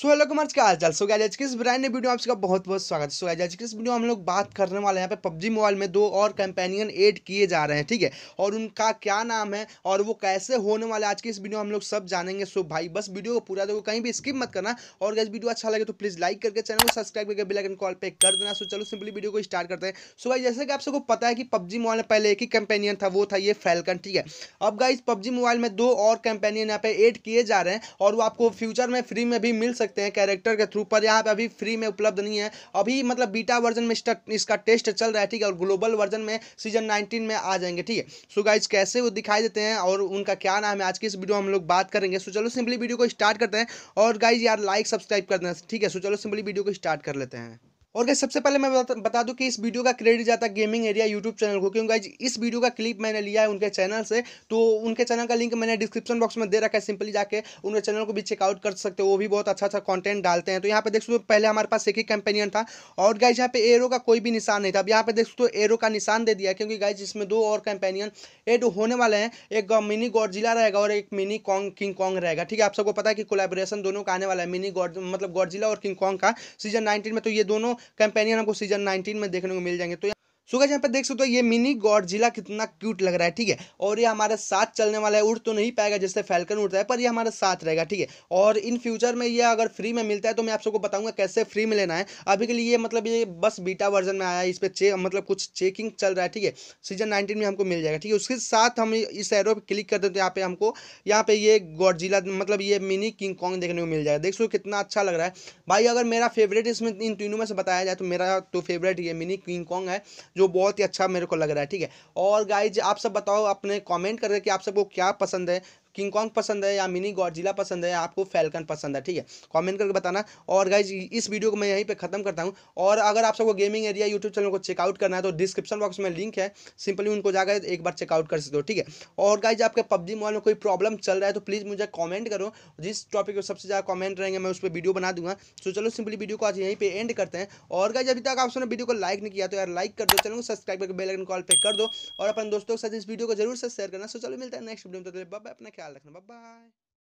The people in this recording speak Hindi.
सो हेलो कुमार क्या चाल सो गया की किस ब्रांड वीडियो में आपका बहुत बहुत स्वागत है सो गैज की इस वीडियो हम लोग बात करने वाले हैं यहाँ पे पबजी मोबाइल में दो और कंपेनियन ऐड किए जा रहे हैं ठीक है और उनका क्या नाम है और वो कैसे होने वाले आज की इस वीडियो हम लोग सब जानेंगे सो भाई बस वीडियो को पूरा देखो कहीं भी स्किप मत करना और अगर वीडियो अच्छा लगे तो प्लीज़ लाइक करके चैनल को सब्सक्राइब करके बेलाइकन कॉल पर कर देना सो चलो सिंपली वीडियो को स्टार्ट करते हैं सो भाई जैसे कि आप सबको पता है कि पबजी मोबाइल में पहले एक ही कंपेनियन था वो था ये फैलकन ठीक है अब गाइज पबजी मोबाइल में दो और कंपेनियन यहाँ पे एड किए जा रहे हैं और वो आपको फ्यूचर में फ्री में भी मिल सकते हैं कैरेक्टर के थ्रू पर यहाँ पे अभी फ्री में उपलब्ध नहीं है अभी मतलब बीटा वर्जन में इसका टेस्ट चल रहा है ठीक है और ग्लोबल वर्जन में सीजन नाइनटीन में आ जाएंगे ठीक है सो गाइज कैसे वो दिखाई देते हैं और उनका क्या नाम है आज की इस वीडियो हम लोग बात करेंगे सो चलो सिंपली वीडियो को स्टार्ट करते हैं और गाइज यार लाइक सब्सक्राइब कर देना ठीक है सो चलो सिंपली वीडियो को स्टार्ट कर लेते हैं और गाइज सबसे पहले मैं बता, बता दूं कि इस वीडियो का क्रेडिट जाता है गेमिंग एरिया यूट्यूब चैनल को क्योंकि गाइज इस वीडियो का क्लिप मैंने लिया है उनके चैनल से तो उनके चैनल का लिंक मैंने डिस्क्रिप्शन बॉक्स में दे रखा है सिंपली जाके उनके चैनल को भी चेकआउट कर सकते हो वो भी बहुत अच्छा अच्छा कॉन्टेंट डालते हैं तो यहाँ पे देख सकते हो पहले हमारे पास एक ही कंपेनियन था और गाइज यहाँ पे एरो का कोई भी निशान नहीं था अब यहाँ पे देख सकते हो एरो का निशान दे दिया क्योंकि गाइज इसमें दो और कंपेनियन एड होने वाले हैं एक मिनी जिला रहेगा और एक मिनी कॉन्ग किंग कॉन्ग रहेगा ठीक है आप सबको पता है कि कोलेबोरेशन दोनों का आने वाला है मिनी गॉड मतलब गॉडजिला और किंग कॉन्ग का सीजन नाइनटीन में तो ये दोनों कंपेनियन हमको सीजन नाइनटीन में देखने को मिल जाएंगे तो सो गाइस यहाँ पे देख सकते हो ये मिनी गॉड जिला कितना क्यूट लग रहा है ठीक है और ये हमारे साथ चलने वाला है उड़ तो नहीं पाएगा जैसे फैल्कन उड़ता है पर ये हमारे साथ रहेगा ठीक है और इन फ्यूचर में ये अगर फ्री में मिलता है तो मैं आप सबको बताऊंगा कैसे फ्री में लेना है अभी के लिए ये मतलब ये बस बीटा वर्जन में आया है इस पर चे मतलब कुछ चेकिंग चल रहा है ठीक है सीजन नाइनटीन में हमको मिल जाएगा ठीक है उसके साथ हम इस एरो पर क्लिक कर देते यहाँ पे हमको यहाँ पे ये गॉडजिला मतलब ये मिनी किंग कॉन्ग देखने को मिल जाएगा देख सो कितना अच्छा लग रहा है भाई अगर मेरा फेवरेट इसमें इन तीनों में से बताया जाए तो मेरा तो फेवरेट ये मिनी किंग कॉन्ग है जो जो बहुत ही अच्छा मेरे को लग रहा है ठीक है और गाइज आप सब बताओ अपने कॉमेंट करके कि आप सबको क्या पसंद है किंग कॉन्ग पसंद है या मिनी गॉडजिला पसंद है या आपको फैलकन पसंद है ठीक है कॉमेंट करके बताना और गाइज इस वीडियो को मैं यहीं पर खत्म करता हूँ और अगर आप सबको गेमिंग एरिया यूट्यूब चैनल को चेकआउट करना है तो डिस्क्रिप्शन बॉक्स में लिंक है सिंपली उनको जाकर एक बार चेकआउट कर सकते हो ठीक है और गाइज आपके पब्जी मॉल में कोई प्रॉब्लम चल रहा है तो प्लीज़ मुझे कॉमेंट करो जिस टॉपिक पर सबसे ज़्यादा कॉमेंट रहेंगे मैं उस पर वीडियो बना दूंगा तो चलो सिंपली वीडियो को आज यहीं पर एंड करते हैं और गाइज अभी तक आप सबने वीडियो को लाइक नहीं किया तो यार लाइक कर दो चैनल को सब्सक्राइब करके बेलन कॉल पे कर दो और अपने दोस्तों के साथ इस वीडियो को जरूर से शेयर करना सो चलो मिलता है नेक्स्ट वीडियो में तो बाय अपना Bye-bye.